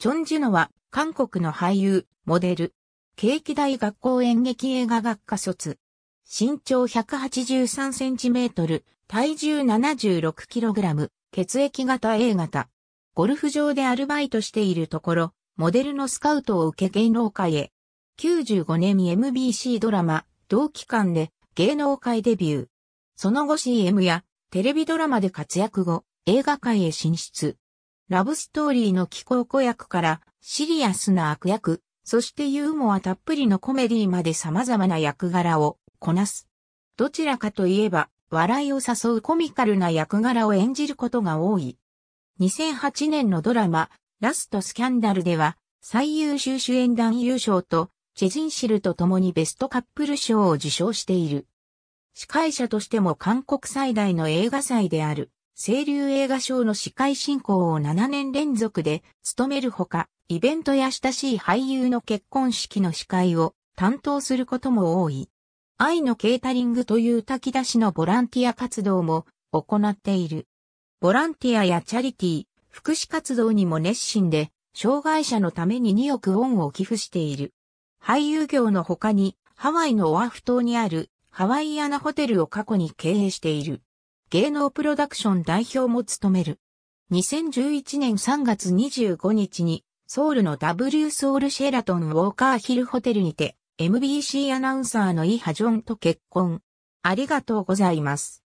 チョン・ジュノは、韓国の俳優、モデル。景気大学校演劇映画学科卒。身長1 8 3トル、体重7 6ラム、血液型 A 型。ゴルフ場でアルバイトしているところ、モデルのスカウトを受け芸能界へ。95年 MBC ドラマ、同期間で芸能界デビュー。その後 CM やテレビドラマで活躍後、映画界へ進出。ラブストーリーの気候子役からシリアスな悪役、そしてユーモアたっぷりのコメディまで様々な役柄をこなす。どちらかといえば、笑いを誘うコミカルな役柄を演じることが多い。2008年のドラマ、ラストスキャンダルでは、最優秀主演男優賞と、チェジンシルと共にベストカップル賞を受賞している。司会者としても韓国最大の映画祭である、清流映画賞の司会進行を7年連続で務めるほか、イベントや親しい俳優の結婚式の司会を担当することも多い。愛のケータリングという炊き出しのボランティア活動も行っている。ボランティアやチャリティー、福祉活動にも熱心で、障害者のために2億ウォンを寄付している。俳優業の他に、ハワイのオアフ島にあるハワイアナホテルを過去に経営している。芸能プロダクション代表も務める。2011年3月25日に、ソウルの W ソウルシェラトンウォーカーヒルホテルにて、MBC アナウンサーのイ・ハジョンと結婚。ありがとうございます。